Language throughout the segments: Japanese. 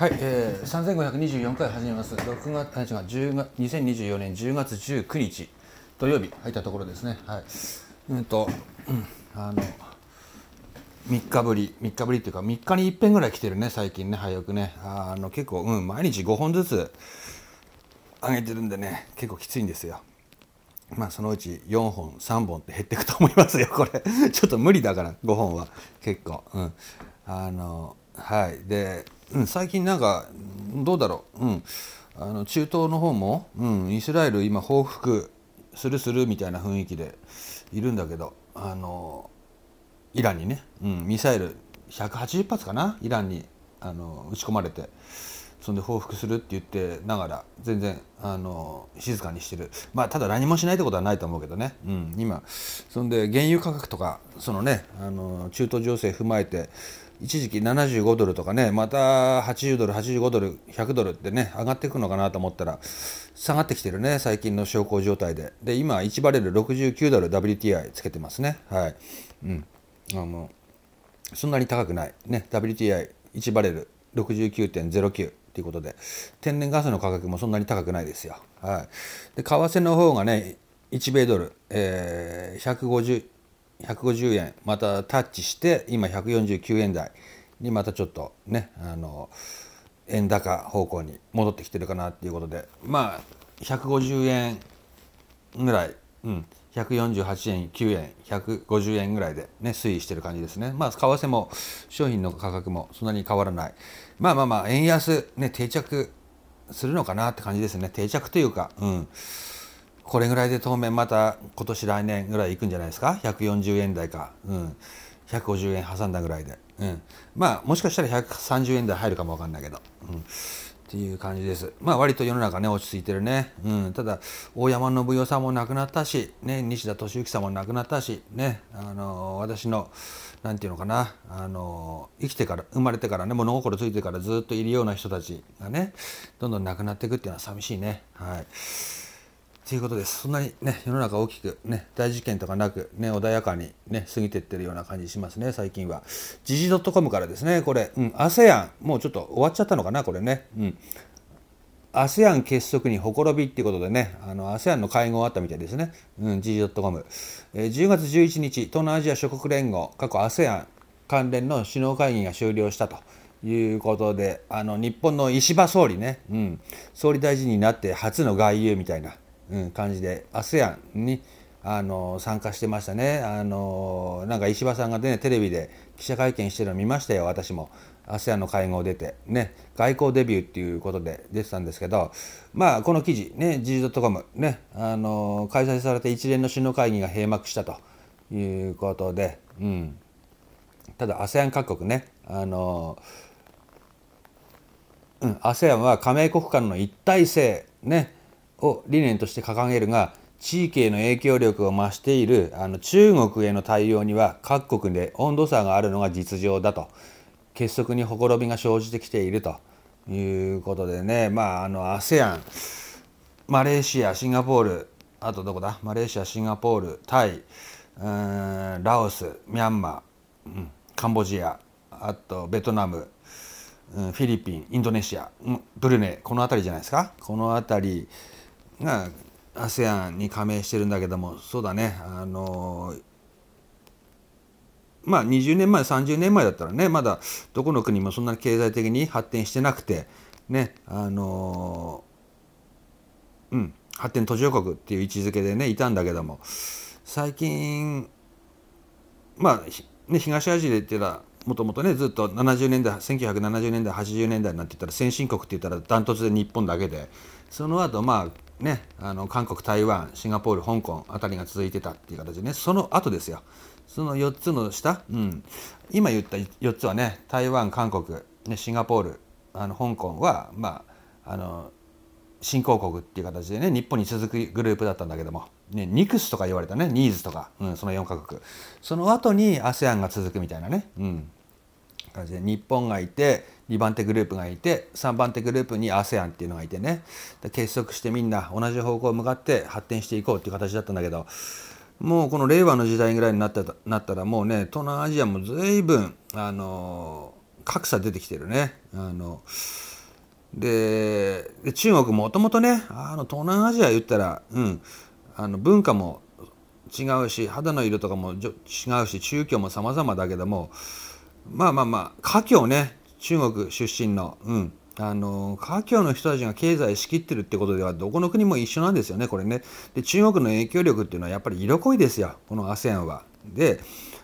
はい、えー、3524回始めます。6月、あ、違う、10二2024年10月19日土曜日入ったところですね。はい。うんと、うん、あの、3日ぶり、3日ぶりっていうか、3日に一遍ぐらい来てるね、最近ね、早くね。あの、結構、うん、毎日5本ずつ上げてるんでね、結構きついんですよ。まあ、そのうち4本、3本って減っていくと思いますよ、これ。ちょっと無理だから、5本は。結構。うん。あの、はいで、うん、最近なんかどうだろう、うん、あの中東の方も、うん、イスラエル今報復するするみたいな雰囲気でいるんだけどあのイランにね、うん、ミサイル180発かなイランにあの撃ち込まれてそんで報復するって言ってながら全然あの静かにしてるまあただ何もしないってことはないと思うけどね、うん、今そんで原油価格とかそのねあの中東情勢踏まえて一時期75ドルとかねまた80ドル85ドル100ドルってね上がっていくのかなと思ったら下がってきてるね最近の小康状態でで今1バレル69ドル WTI つけてますねはいうんあのそんなに高くないね WTI1 バレル69.09ということで天然ガスの価格もそんなに高くないですよはいで為替の方がね1米ドル、えー、150 150円またタッチして今149円台にまたちょっとねあの円高方向に戻ってきてるかなっていうことでまあ150円ぐらい、うん、148円9円150円ぐらいで、ね、推移してる感じですねまあ為替も商品の価格もそんなに変わらないまあまあまあ円安、ね、定着するのかなって感じですね定着というかうん。これぐらいで当面また今年来年ぐらいいくんじゃないですか140円台か、うん、150円挟んだぐらいで、うん、まあもしかしたら130円台入るかも分かんないけど、うん、っていう感じですまあ割と世の中ね落ち着いてるね、うん、ただ大山信代さんも亡くなったし、ね、西田敏行さんも亡くなったし、ね、あの私の何て言うのかなあの生きてから生まれてからね物心ついてからずっといるような人たちがねどんどん亡くなっていくっていうのは寂しいねはい。っていうことです。そんなにね、世の中大きくね、大事件とかなく、ね、穏やかにね、過ぎてってるような感じしますね、最近は。時事 .com からですね、これ、うん、ASEAN、もうちょっと終わっちゃったのかな、これね。うん。ASEAN 結束にほころびっていうことでね、あの ASEAN の会合あったみたいですね。うん、G.com。えー、10月11日、東南アジア諸国連合、過去 ASEAN 関連の首脳会議が終了したと。いうことであの日本の石破総理ね、うん、総理大臣になって初の外遊みたいな感じで ASEAN にあの参加してましたねあのなんか石破さんがねテレビで記者会見してるの見ましたよ私も ASEAN の会合出てね外交デビューっていうことで出てたんですけどまあこの記事ね G.com ねあの開催されて一連の首脳会議が閉幕したということで、うん、ただ ASEAN 各国ねあのうん、ASEAN は加盟国間の一体性ねを理念として掲げるが地域への影響力を増しているあの中国への対応には各国で温度差があるのが実情だと結束にほころびが生じてきているということでねまああの ASEAN マレーシアシンガポールあとどこだマレーシアシンガポールタイラオスミャンマー、うん、カンボジアあとベトナム、うん、フィリピンインドネシア、うん、ブルネこの辺りじゃないですかこの辺りが ASEAN に加盟してるんだけどもそうだねあのまあ20年前30年前だったらねまだどこの国もそんなに経済的に発展してなくてねあのうん発展途上国っていう位置づけでねいたんだけども最近まあね東アジアで言ってたもともとねずっと70年代1970年代80年代なんていったら先進国って言ったらダントツで日本だけでその後まあね、あの韓国、台湾、シンガポール、香港あたりが続いてたっていう形でね、その後ですよ、その4つの下、うん、今言った4つはね、台湾、韓国、ね、シンガポール、あの香港は、まあ、あの新興国っていう形でね日本に続くグループだったんだけども、ね、ニクスとか言われたねニーズとか、うん、その4カ国その後に ASEAN が続くみたいなね、うん、感じで日本がいて2番手グループがいて3番手グループに ASEAN っていうのがいてね結束してみんな同じ方向向かって発展していこうっていう形だったんだけどもうこの令和の時代ぐらいになったなったらもうね東南アジアも随分あの格差出てきてるね。あので中国もともとねあの東南アジア言ったら、うん、あの文化も違うし肌の色とかも違うし宗教も様々だけどもまあまあまあ華僑ね中国出身の、うん、あの華僑の人たちが経済仕切ってるってことではどこの国も一緒なんですよねこれねで中国の影響力っていうのはやっぱり色濃いですよこの ASEAN は。で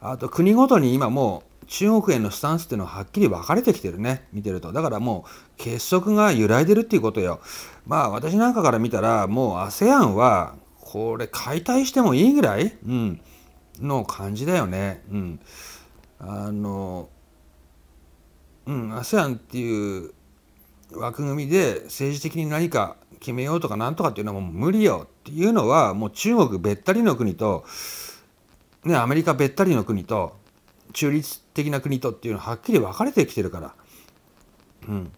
あと国ごとに今もう中国へのスタンスっていうのははっきり分かれてきてるね見てるとだからもう結束が揺らいでるっていうことよまあ私なんかから見たらもう ASEAN はこれ解体してもいいぐらい、うん、の感じだよねうんあのうん、ASEAN っていう枠組みで政治的に何か決めようとかなんとかっていうのはもう無理よっていうのはもう中国べったりの国と、ね、アメリカべったりの国と中立的な国とっていうのははっきり分かれてきてるから、うん、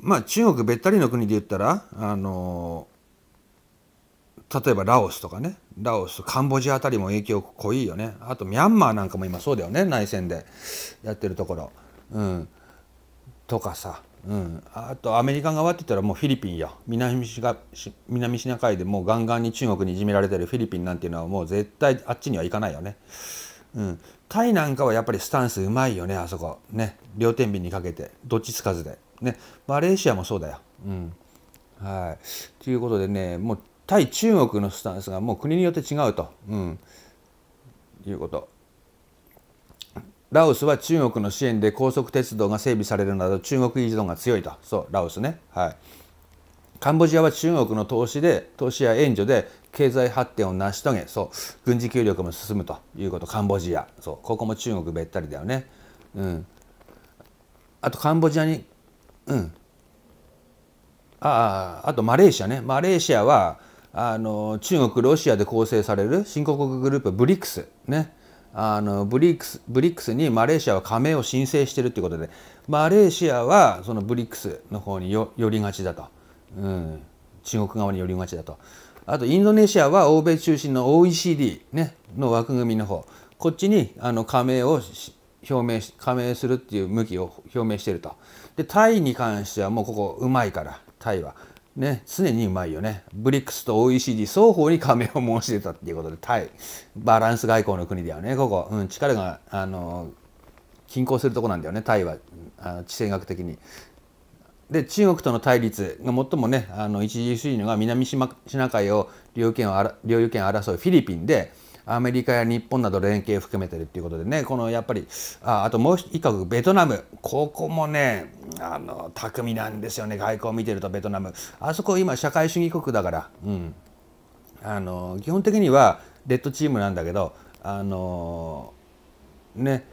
まあ中国べったりの国で言ったらあの例えばラオスとかねラオスカンボジアあたりも影響濃いよねあとミャンマーなんかも今そうだよね内戦でやってるところ。うんとかさ、うん、あとアメリカ側って言ったらもうフィリピンや南シナ南シナ海でもうガンガンに中国にいじめられてるフィリピンなんていうのはもう絶対あっちには行かないよね。うん、タイなんかはやっぱりスタンスうまいよねあそこね両天秤にかけてどっちつかずでねマレーシアもそうだよ。うん、はいということでねもう対中国のスタンスがもう国によって違うと、うん、いうことラオスは中国の支援で高速鉄道が整備されるなど中国依存が強いとそうラオスねはいカンボジアは中国の投資で投資や援助で経済発展を成し遂げそう軍事協力も進むということカンボジアそうここも中国べったりだよねうんあとカンボジアにうんあああとマレーシアねマレーシアはあの中国ロシアで構成される新興国グループブリックスねあのブリックスブリックスにマレーシアは加盟を申請してるということでマレーシアはそのブリックスの方に寄りがちだと、うん、中国側に寄りがちだとあとインドネシアは欧米中心の OECD、ね、の枠組みの方こっちにあの加盟を表明加盟するっていう向きを表明してるとでタイに関してはもうここうまいからタイは。ね、常にうまいよね。ブリックスと OECD 双方に加盟を申し出たっていうことで、タイ、バランス外交の国だよね、ここ。うん、力が、あの、均衡するとこなんだよね、タイは、あの地政学的に。で、中国との対立が最もね、あの、著しいのが南シナ海を領有権を領有権争うフィリピンで、アメリカや日本など連携含めてるっていうことでねこのやっぱりああともう一角ベトナムここもねあの巧みなんですよね外交を見てるとベトナムあそこ今社会主義国だから、うん、あの基本的にはレッドチームなんだけどあのね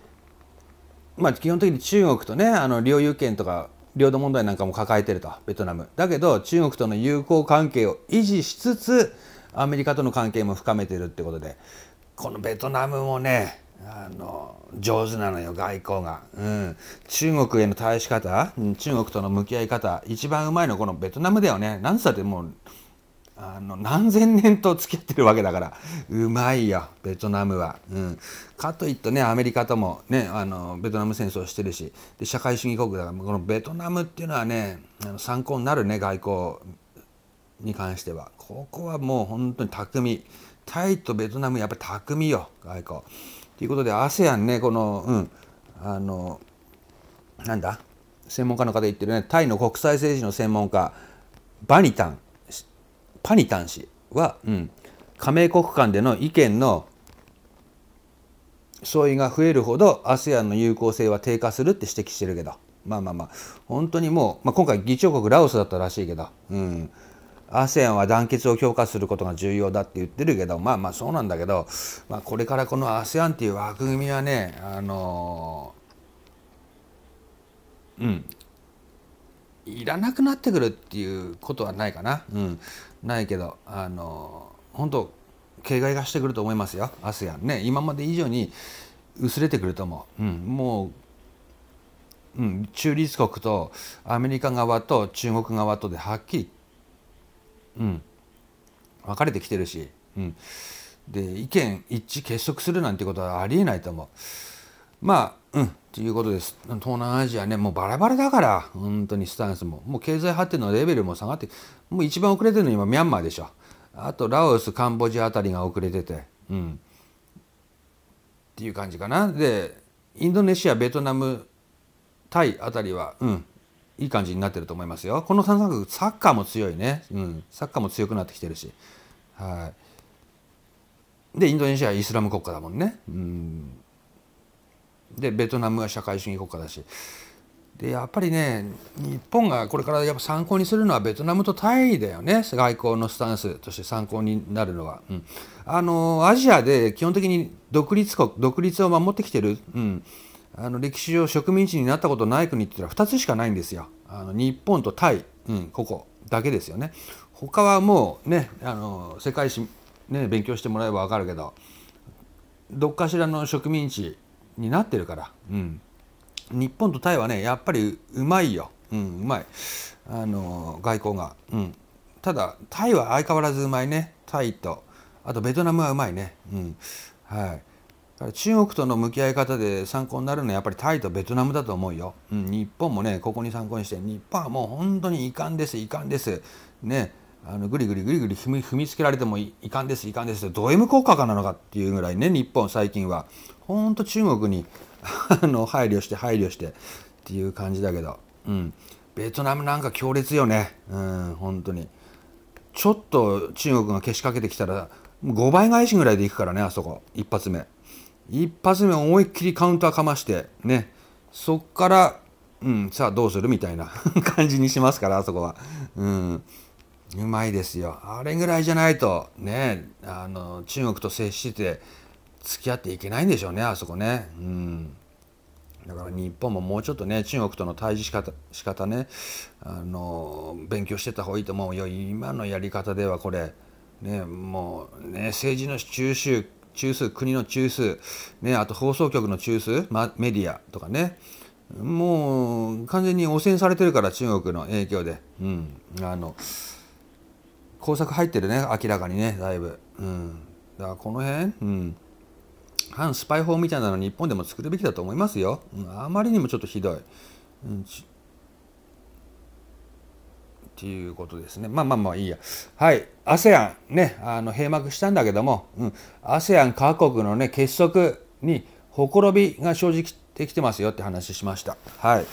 まあ基本的に中国とねあの領有権とか領土問題なんかも抱えてるとベトナムだけど中国との友好関係を維持しつつアメリカとの関係も深めてるってことでこのベトナムもねあの上手なのよ外交が、うん、中国への対し方中国との向き合い方一番うまいのはこのベトナムだよねなんつったってもうあの何千年と付き合ってるわけだからうまいよベトナムは、うん、かといってねアメリカともねあのベトナム戦争してるしで社会主義国だからこのベトナムっていうのはねあの参考になるね外交に関しては、ここはもう本当に匠。タイとベトナムやっぱ匠よ、外交。ということで、ASEAN ね、この、うん、あの、なんだ、専門家の方言ってるね、タイの国際政治の専門家、バニタン、パニタン氏は、うん、加盟国間での意見の相違が増えるほど ASEAN の有効性は低下するって指摘してるけどまあまあまあ本当にもう、まあ、今回議長国ラオスだったらしいけど、うん、ASEAN は団結を強化することが重要だって言ってるけどまあまあそうなんだけど、まあ、これからこの ASEAN っていう枠組みはねあのうんいらなくなってくるっていうことはないかな、うん、ないけどあの本当形骸化してくると思いますよ ASEAN ね今まで以上に薄れてくると思う、うん、もううん、中立国とアメリカ側と中国側とではっきりうん、分かれてきてるし、うん、で意見一致結束するなんてことはありえないと思う。まあうんということです東南アジアねもうバラバラだから本当にスタンスももう経済発展のレベルも下がってもう一番遅れてるの今ミャンマーでしょあとラオスカンボジアあたりが遅れててうんっていう感じかなでインドネシアベトナムタイあたりはうんいい感じになってると思いますよ。この3三角、サッカーも強いね。うん。サッカーも強くなってきてるし。はい。で、インドネシアはイスラム国家だもんね。うん。で、ベトナムは社会主義国家だし。でやっぱりね日本がこれからやっぱ参考にするのはベトナムとタイだよね外交のスタンスとして参考になるのは、うん、あのアジアで基本的に独立国独立を守ってきてる、うん、あの歴史上植民地になったことない国っていうのは2つしかないんですよ。あの日本とタイ、うん、ここだけですよね。他はもうねあの世界史、ね、勉強してもらえば分かるけどどっかしらの植民地になってるから、うん、日本とタイはねやっぱりうまいよ、うん、うまいあの外交が、うん、ただタイは相変わらずうまいねタイとあとベトナムはうまいね、うんはい、から中国との向き合い方で参考になるのはやっぱりタイとベトナムだと思うよ。うん、日本もね、ここに参考にして、日本はもう本当に遺憾です、遺憾です。ね、あのぐりぐりぐりぐり踏みつけられても遺憾です、遺憾ですド M 効果かなのかっていうぐらいね、日本最近は。本当中国にあの配慮して配慮してっていう感じだけど、うん。ベトナムなんか強烈よね。うん、本当に。ちょっと中国がけしかけてきたら、5倍返しぐらいでいくからね、あそこ。一発目。一発目思いっきりカウンターかまして、ね、そっから、うん、さあどうするみたいな 感じにしますから、あそこは。うん。うまいですよ。あれぐらいじゃないと、ね、あの、中国と接して、付き合っていけないんでしょうね、あそこね。うん。だから日本ももうちょっとね、中国との対峙し方、仕方ね、あの、勉強してた方がいいと思うよ。今のやり方ではこれ、ね、もうね、政治の中枢中枢、国の中枢、ね、あと放送局の中枢、ま、メディアとかね、もう完全に汚染されてるから、中国の影響で。うん、あの工作入ってるね、明らかにね、だいぶ。うん、だからこの辺、うん、反スパイ法みたいなの日本でも作るべきだと思いますよ。うん、あまりにもちょっとひどい。うんっていうことですね。まあまあまあいいや。はい。ASEAN ね、あの閉幕したんだけども、うん、ASEAN 各国のね、結束にほころびが生じてきてますよって話しました。はい。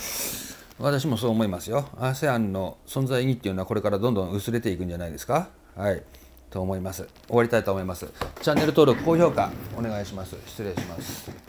私もそう思いますよ。ASEAN の存在意義っていうのはこれからどんどん薄れていくんじゃないですか。はい。と思います。終わりたいと思います。チャンネル登録、高評価お願いします。失礼します。